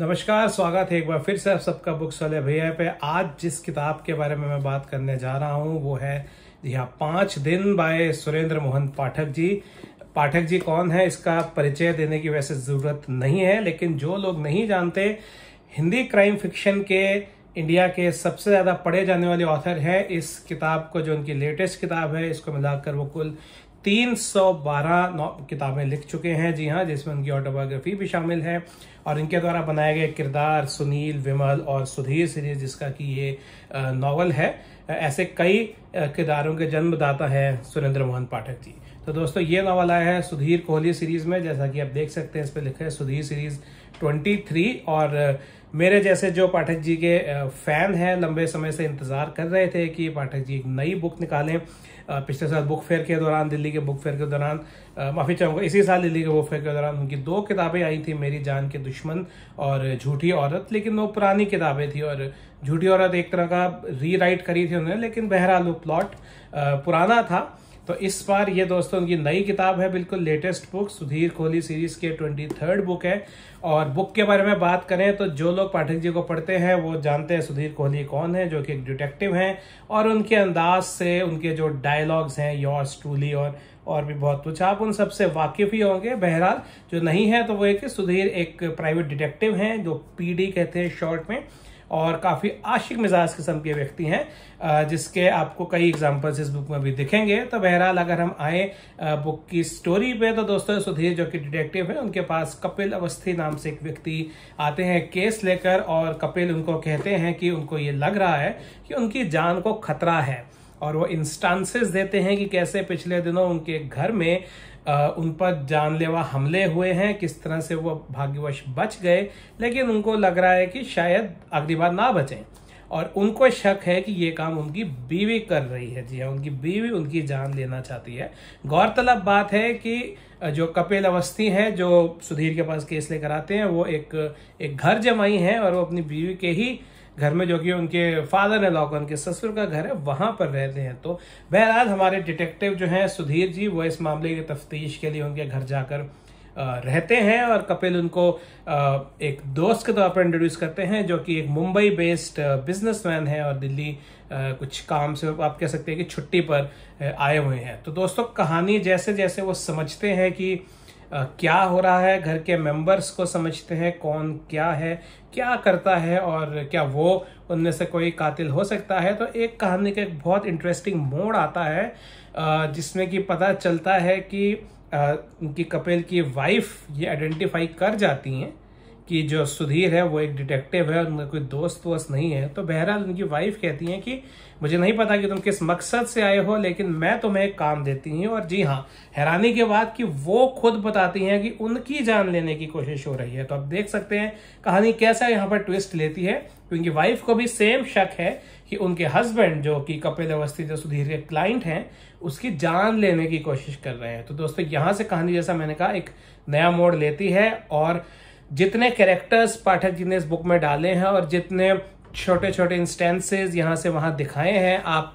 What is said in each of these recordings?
नमस्कार स्वागत है एक बार फिर से आप सबका बुक वाले भैया पे आज जिस किताब के बारे में मैं बात करने जा रहा हूँ वो है जी पांच दिन बाय सुरेंद्र मोहन पाठक जी पाठक जी कौन है इसका परिचय देने की वैसे ज़रूरत नहीं है लेकिन जो लोग नहीं जानते हिंदी क्राइम फिक्शन के इंडिया के सबसे ज़्यादा पढ़े जाने वाले ऑथर हैं इस किताब को जो उनकी लेटेस्ट किताब है इसको मिलाकर वो कुल 312 किताबें लिख चुके हैं जी हाँ जिसमें उनकी ऑटोबायोग्राफी भी शामिल है और इनके द्वारा बनाए गए किरदार सुनील विमल और सुधीर सीरीज जिसका कि ये नावल है ऐसे कई किरदारों के जन्मदाता हैं सुरेंद्र मोहन पाठक जी तो दोस्तों ये नावल आया है सुधीर कोहली सीरीज में जैसा कि आप देख सकते हैं इस पर लिखा है सुधीर सीरीज 23 और मेरे जैसे जो पाठक जी के फैन हैं लंबे समय से इंतज़ार कर रहे थे कि पाठक जी एक नई बुक निकालें पिछले साल बुक फेयर के दौरान दिल्ली के बुक फेयर के दौरान माफ़ी चाहूँगा इसी साल दिल्ली के बुक फेयर के दौरान उनकी दो किताबें आई थी मेरी जान के दुश्मन और झूठी औरत लेकिन वो पुरानी किताबें थी और झूठी औरत एक तरह का री करी थी उन्होंने लेकिन बहरहाल वो प्लॉट पुराना था तो इस बार ये दोस्तों उनकी नई किताब है बिल्कुल latest book Sudhir Kohli series के ट्वेंटी थर्ड बुक है और बुक के बारे में बात करें तो जो लोग पाठक जी को पढ़ते हैं वो जानते हैं सुधीर कोहली कौन है जो कि एक डिटेक्टिव हैं और उनके अंदाज से उनके जो डायलॉग्स हैं योर्स टूली और और भी बहुत कुछ आप उन सबसे वाकिफ ही होंगे बहरहाल जो नहीं है तो वो एक सुधीर एक प्राइवेट डिटेक्टिव हैं जो पी कहते हैं शॉर्ट में और काफ़ी आशिक मिजाज किस्म के व्यक्ति हैं जिसके आपको कई एग्जाम्पल्स इस बुक में भी दिखेंगे तो बहरहाल अगर हम आए बुक की स्टोरी पे तो दोस्तों सुधीर जो कि डिटेक्टिव है उनके पास कपिल अवस्थी नाम से एक व्यक्ति आते हैं केस लेकर और कपिल उनको कहते हैं कि उनको ये लग रहा है कि उनकी जान को खतरा है और वो इंस्टांसेस देते हैं कि कैसे पिछले दिनों उनके घर में आ, उन पर जानलेवा हमले हुए हैं किस तरह से वो भाग्यवश बच गए लेकिन उनको लग रहा है कि शायद अगली बार ना बचें और उनको शक है कि ये काम उनकी बीवी कर रही है जी हाँ उनकी बीवी उनकी जान लेना चाहती है गौरतलब बात है कि जो कपिल अवस्थी हैं जो सुधीर के पास केस लेकर आते हैं वो एक एक घर जमाई हैं और वो अपनी बीवी के ही घर में जो कि उनके फादर है लॉ उनके ससुर का घर है वहाँ पर रहते हैं तो बहरहाल हमारे डिटेक्टिव जो हैं सुधीर जी वो इस मामले की तफ्तीश के लिए उनके घर जाकर रहते हैं और कपिल उनको एक दोस्त के तौर पर इंट्रोड्यूस करते हैं जो कि एक मुंबई बेस्ड बिजनेसमैन है और दिल्ली कुछ काम से आप कह सकते हैं कि छुट्टी पर आए हुए हैं तो दोस्तों कहानी जैसे जैसे वो समझते हैं कि क्या हो रहा है घर के मेंबर्स को समझते हैं कौन क्या है क्या करता है और क्या वो उनमें से कोई कातिल हो सकता है तो एक कहानी का एक बहुत इंटरेस्टिंग मोड़ आता है जिसमें कि पता चलता है कि उनकी कपिल की वाइफ ये आइडेंटिफाई कर जाती हैं कि जो सुधीर है वो एक डिटेक्टिव है उनका कोई दोस्त वोस्त नहीं है तो बहरहाल उनकी वाइफ कहती है कि मुझे नहीं पता कि तुम किस मकसद से आए हो लेकिन मैं तुम्हें एक काम देती हूँ और जी हाँ हैरानी के बाद कि वो खुद बताती हैं कि उनकी जान लेने की कोशिश हो रही है तो आप देख सकते हैं कहानी कैसा यहाँ पर ट्विस्ट लेती है क्योंकि वाइफ को भी सेम शक है कि उनके हस्बैंड जो कि कपिल अवस्थी जो सुधीर के क्लाइंट हैं उसकी जान लेने की कोशिश कर रहे हैं तो दोस्तों यहाँ से कहानी जैसा मैंने कहा एक नया मोड़ लेती है और जितने कैरेक्टर्स पाठक जी ने इस बुक में डाले हैं और जितने छोटे छोटे इंस्टेंसेस यहाँ से वहाँ दिखाए हैं आप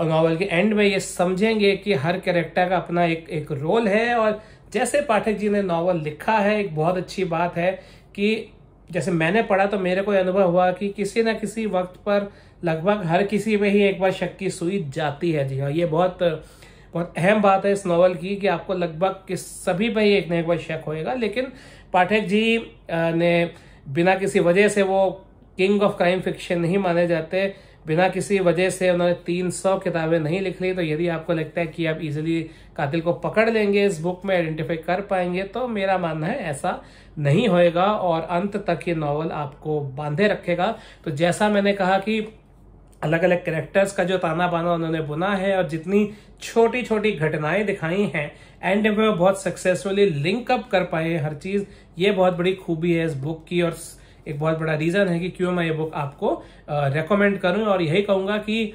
नावल के एंड में ये समझेंगे कि हर कैरेक्टर का अपना एक एक रोल है और जैसे पाठक जी ने नावल लिखा है एक बहुत अच्छी बात है कि जैसे मैंने पढ़ा तो मेरे को अनुभव हुआ कि किसी ना किसी वक्त पर लगभग हर किसी में ही एक बार शक की सुई जाती है जी हाँ ये बहुत बहुत अहम बात है इस नावल की कि आपको लगभग किस सभी पर ही एक ना एक बार शक होएगा लेकिन पाठक जी ने बिना किसी वजह से वो किंग ऑफ क्राइम फिक्शन नहीं माने जाते बिना किसी वजह से उन्होंने तीन सौ किताबें नहीं लिख ली तो यदि आपको लगता है कि आप इजीली कातिल को पकड़ लेंगे इस बुक में आइडेंटिफाई कर पाएंगे तो मेरा मानना है ऐसा नहीं होएगा और अंत तक ये नावल आपको बांधे रखेगा तो जैसा मैंने कहा कि अलग अलग करेक्टर्स का जो ताना बाना उन्होंने बुना है और जितनी छोटी छोटी घटनाएं दिखाई हैं एंड में वो बहुत सक्सेसफुली लिंकअप कर पाए हर चीज़ ये बहुत बड़ी खूबी है इस बुक की और एक बहुत बड़ा रीज़न है कि क्यों मैं ये बुक आपको रेकमेंड करूं और यही कहूंगा कि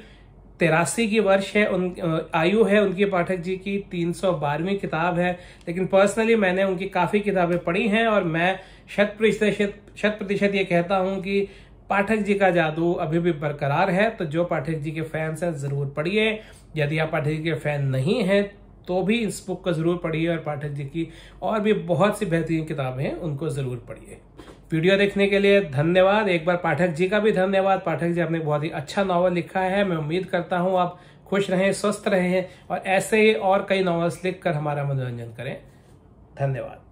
तेरासी की वर्ष है उन आयु है उनकी पाठक जी की तीन बारहवीं किताब है लेकिन पर्सनली मैंने उनकी काफ़ी किताबें पढ़ी हैं और मैं शत प्रतिशत शत प्रतिशत ये कहता हूँ कि पाठक जी का जादू अभी भी बरकरार है तो जो पाठक जी के फैंस हैं जरूर पढ़िए यदि आप पाठक जी के फैन नहीं हैं तो भी इस बुक को जरूर पढ़िए और पाठक जी की और भी बहुत सी बेहतरीन किताबें हैं उनको जरूर पढ़िए वीडियो देखने के लिए धन्यवाद एक बार पाठक जी का भी धन्यवाद पाठक जी आपने बहुत ही अच्छा नावल लिखा है मैं उम्मीद करता हूँ आप खुश रहें स्वस्थ रहें और ऐसे ही और कई नावल्स लिखकर हमारा मनोरंजन करें धन्यवाद